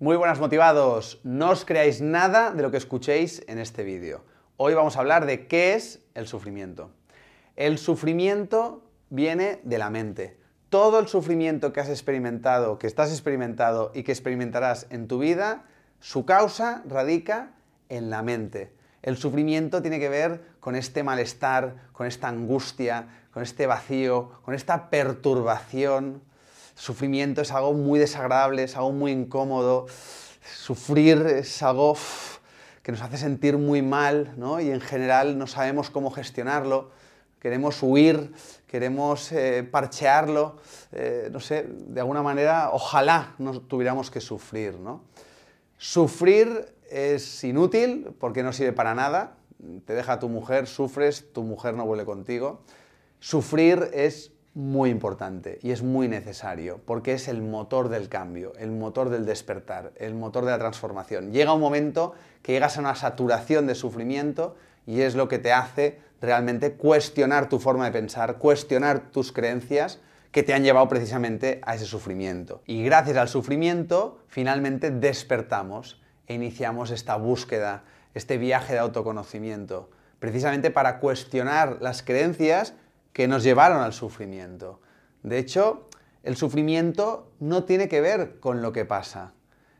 Muy buenas motivados, no os creáis nada de lo que escuchéis en este vídeo. Hoy vamos a hablar de qué es el sufrimiento. El sufrimiento viene de la mente. Todo el sufrimiento que has experimentado, que estás experimentado y que experimentarás en tu vida, su causa radica en la mente. El sufrimiento tiene que ver con este malestar, con esta angustia, con este vacío, con esta perturbación, sufrimiento es algo muy desagradable, es algo muy incómodo, sufrir es algo que nos hace sentir muy mal y en general no sabemos cómo gestionarlo, queremos huir, queremos eh, parchearlo, eh, no sé, de alguna manera ojalá no tuviéramos que sufrir. ¿no? Sufrir es inútil porque no sirve para nada, te deja tu mujer, sufres, tu mujer no vuelve contigo. Sufrir es muy importante y es muy necesario porque es el motor del cambio, el motor del despertar, el motor de la transformación. Llega un momento que llegas a una saturación de sufrimiento y es lo que te hace realmente cuestionar tu forma de pensar, cuestionar tus creencias que te han llevado precisamente a ese sufrimiento. Y gracias al sufrimiento finalmente despertamos e iniciamos esta búsqueda, este viaje de autoconocimiento, precisamente para cuestionar las creencias que nos llevaron al sufrimiento. De hecho, el sufrimiento no tiene que ver con lo que pasa.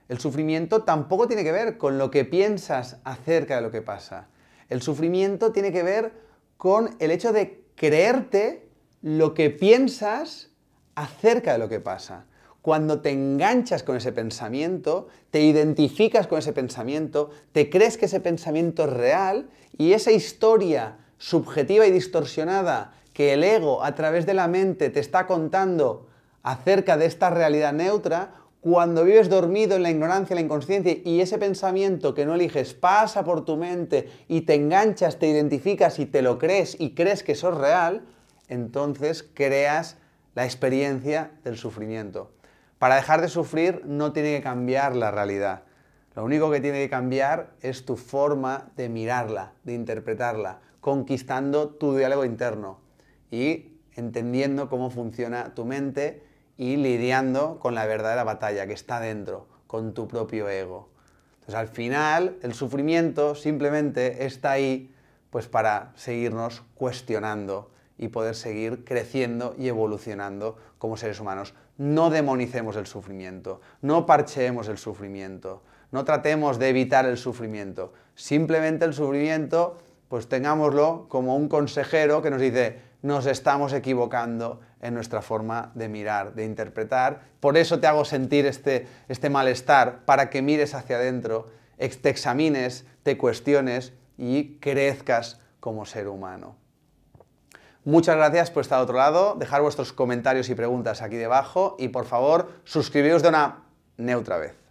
El sufrimiento tampoco tiene que ver con lo que piensas acerca de lo que pasa. El sufrimiento tiene que ver con el hecho de creerte lo que piensas acerca de lo que pasa. Cuando te enganchas con ese pensamiento, te identificas con ese pensamiento, te crees que ese pensamiento es real y esa historia subjetiva y distorsionada que el ego a través de la mente te está contando acerca de esta realidad neutra, cuando vives dormido en la ignorancia, la inconsciencia y ese pensamiento que no eliges pasa por tu mente y te enganchas, te identificas y te lo crees y crees que sos es real, entonces creas la experiencia del sufrimiento. Para dejar de sufrir no tiene que cambiar la realidad. Lo único que tiene que cambiar es tu forma de mirarla, de interpretarla, conquistando tu diálogo interno y entendiendo cómo funciona tu mente y lidiando con la verdadera batalla que está dentro, con tu propio ego. Entonces al final el sufrimiento simplemente está ahí pues para seguirnos cuestionando y poder seguir creciendo y evolucionando como seres humanos. No demonicemos el sufrimiento, no parcheemos el sufrimiento, no tratemos de evitar el sufrimiento. Simplemente el sufrimiento, pues tengámoslo como un consejero que nos dice, nos estamos equivocando en nuestra forma de mirar, de interpretar. Por eso te hago sentir este, este malestar, para que mires hacia adentro, te examines, te cuestiones y crezcas como ser humano. Muchas gracias por estar a otro lado, dejar vuestros comentarios y preguntas aquí debajo y por favor suscribiros de una neutra vez.